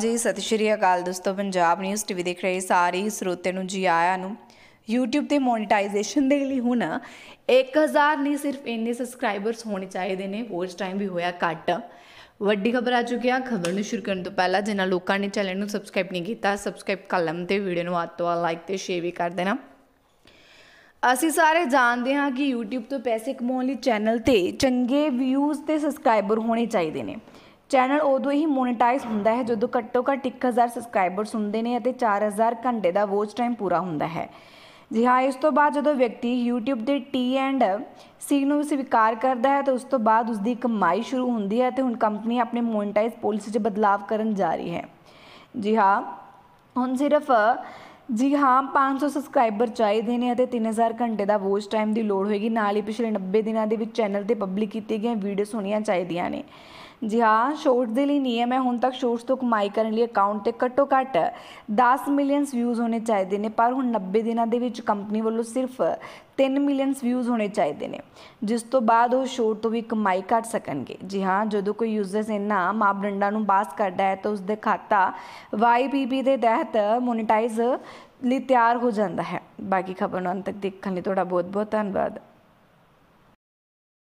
ਜੀ ਸਤਿ ਸ਼੍ਰੀ ਅਕਾਲ ਦੋਸਤੋ ਪੰਜਾਬ ਨਿਊਜ਼ ਟੀਵੀ ਦੇਖ ਰਹੇ ਸਾਰੇ ਸਰੋਤੇ ਨੂੰ ਜੀ ਆਇਆਂ ਨੂੰ YouTube ਤੇ ਮੋਨਟਾਈਜੇਸ਼ਨ ਦੇ ਲਈ ਹੁਣ 1000 ਨਹੀਂ ਸਿਰਫ ਇੰਨੇ ਸਬਸਕ੍ਰਾਈਬਰਸ ਹੋਣੇ ਚਾਹੀਦੇ ਨੇ ਹੋਰ ਟਾਈਮ ਵੀ ਹੋਇਆ ਘੱਟ ਵੱਡੀ ਖਬਰ ਆ ਚੁੱਕੀ ਆ ਖਬਰ ਨੂੰ ਸ਼ੁਰੂ ਕਰਨ ਤੋਂ ਪਹਿਲਾਂ ਜਿਨ੍ਹਾਂ ਲੋਕਾਂ ਨੇ ਚੈਨਲ ਨੂੰ ਸਬਸਕ੍ਰਾਈਬ ਨਹੀਂ ਕੀਤਾ ਸਬਸਕ੍ਰਾਈਬ ਕਰ ਲੈਣ ਤੇ ਵੀਡੀਓ ਨੂੰ ਵੱਧ ਤੋਂ ਲਾਈਕ ਤੇ ਸ਼ੇਅਰ ਵੀ ਕਰ ਦੇਣਾ ਅਸੀਂ ਸਾਰੇ ਜਾਣਦੇ ਹਾਂ ਕਿ YouTube ਤੋਂ ਪੈਸੇ ਕਮਾਉਣ ਲਈ ਚੈਨਲ ਤੇ ਚੰਗੇ ਵਿਊਜ਼ ਤੇ ਸਬਸਕ੍ਰਾਈਬਰ ਹੋਣੇ ਚਾਹੀਦੇ ਨੇ ਚੈਨਲ ਉਦੋਂ ਹੀ ਮੋਨੇਟਾਈਜ਼ ਹੁੰਦਾ ਹੈ ਜਦੋਂ ਘੱਟੋ ਘੱਟ 1000 ਸਬਸਕ੍ਰਾਈਬਰਸ ਹੁੰਦੇ ਨੇ ਅਤੇ 4000 ਘੰਟੇ ਦਾ ਵਾਚ ਟਾਈਮ ਪੂਰਾ ਹੁੰਦਾ ਹੈ ਜੀ ਹਾਂ ਇਸ ਤੋਂ ਬਾਅਦ ਜਦੋਂ ਵਿਅਕਤੀ YouTube ਦੇ T ਐਂਡ C ਨੂੰ ਸਵੀਕਾਰ ਕਰਦਾ ਹੈ ਤਾਂ ਉਸ ਤੋਂ ਬਾਅਦ ਉਸ ਦੀ ਕਮਾਈ ਸ਼ੁਰੂ ਹੁੰਦੀ ਹੈ ਤੇ ਹੁਣ ਕੰਪਨੀ ਆਪਣੇ ਮੋਨੇਟਾਈਜ਼ ਪਾਲਿਸੀ 'ਚ ਬਦਲਾਅ ਕਰਨ ਜਾ ਰਹੀ ਹੈ ਜੀ ਹਾਂ ਹੁਣ ਸਿਰਫ ਜੀ ਹਾਂ 500 ਸਬਸਕ੍ਰਾਈਬਰ ਚਾਹੀਦੇ ਨੇ ਅਤੇ 3000 ਘੰਟੇ ਦਾ ਵਾਚ ਟਾਈਮ ਦੀ ਲੋੜ ਹੋਏਗੀ ਨਾਲ ਹੀ ਪਿਛਲੇ 90 ਦਿਨਾਂ ਦੇ ਵਿੱਚ ਚੈਨਲ ਤੇ ਪਬਲਿਕ ਕੀਤੀਆਂ ਗਈਆਂ ਵੀਡੀਓਜ਼ ਹੋਣੀਆਂ ਚਾਹੀਦੀਆਂ ਨੇ ਜੀ ਹਾਂ ਸ਼ੋਰਟਸ ਦੇ ਲਈ ਨਿਯਮ ਹੈ ਹੁਣ ਤੱਕ ਸ਼ੋਰਟਸ ਤੋਂ ਕਮਾਈ ਕਰਨ ਲਈ ਅਕਾਊਂਟ ਤੇ ਘੱਟੋ ਘੱਟ 10 ਮਿਲੀਅਨਸ ਵਿਊਜ਼ ਹੋਣੇ ਚਾਹੀਦੇ ਨੇ ਪਰ ਹੁਣ 90 ਦਿਨਾਂ ਦੇ ਵਿੱਚ ਕੰਪਨੀ ਵੱਲੋਂ ਸਿਰਫ 3 ਮਿਲੀਅਨਸ ਵਿਊਜ਼ ਹੋਣੇ ਚਾਹੀਦੇ ਨੇ ਜਿਸ ਤੋਂ ਬਾਅਦ ਉਹ ਸ਼ੋਰਟ ਤੋਂ ਵੀ ਕਮਾਈ ਕਰ ਸਕਣਗੇ ਜੀ ਹਾਂ ਜਦੋਂ ਕੋਈ ਯੂਜ਼ਰ ਇਹਨਾਂ ਮਾਪਦੰਡਾਂ ਨੂੰ ਪਾਸ ਕਰਦਾ ਹੈ ਤਾਂ ਉਸ ਦੇ ਖਾਤਾ YPP ਦੇ ਤਹਿਤ ਮੋਨਟਾਈਜ਼ ਲਈ ਤਿਆਰ ਹੋ ਜਾਂਦਾ ਹੈ ਬਾਕੀ ਖਬਰ ਨੂੰ ਅੰਤ ਤੱਕ ਦੇਖਣ ਲਈ ਤੁਹਾਡਾ ਬਹੁਤ ਬਹੁਤ ਧੰਨਵਾਦ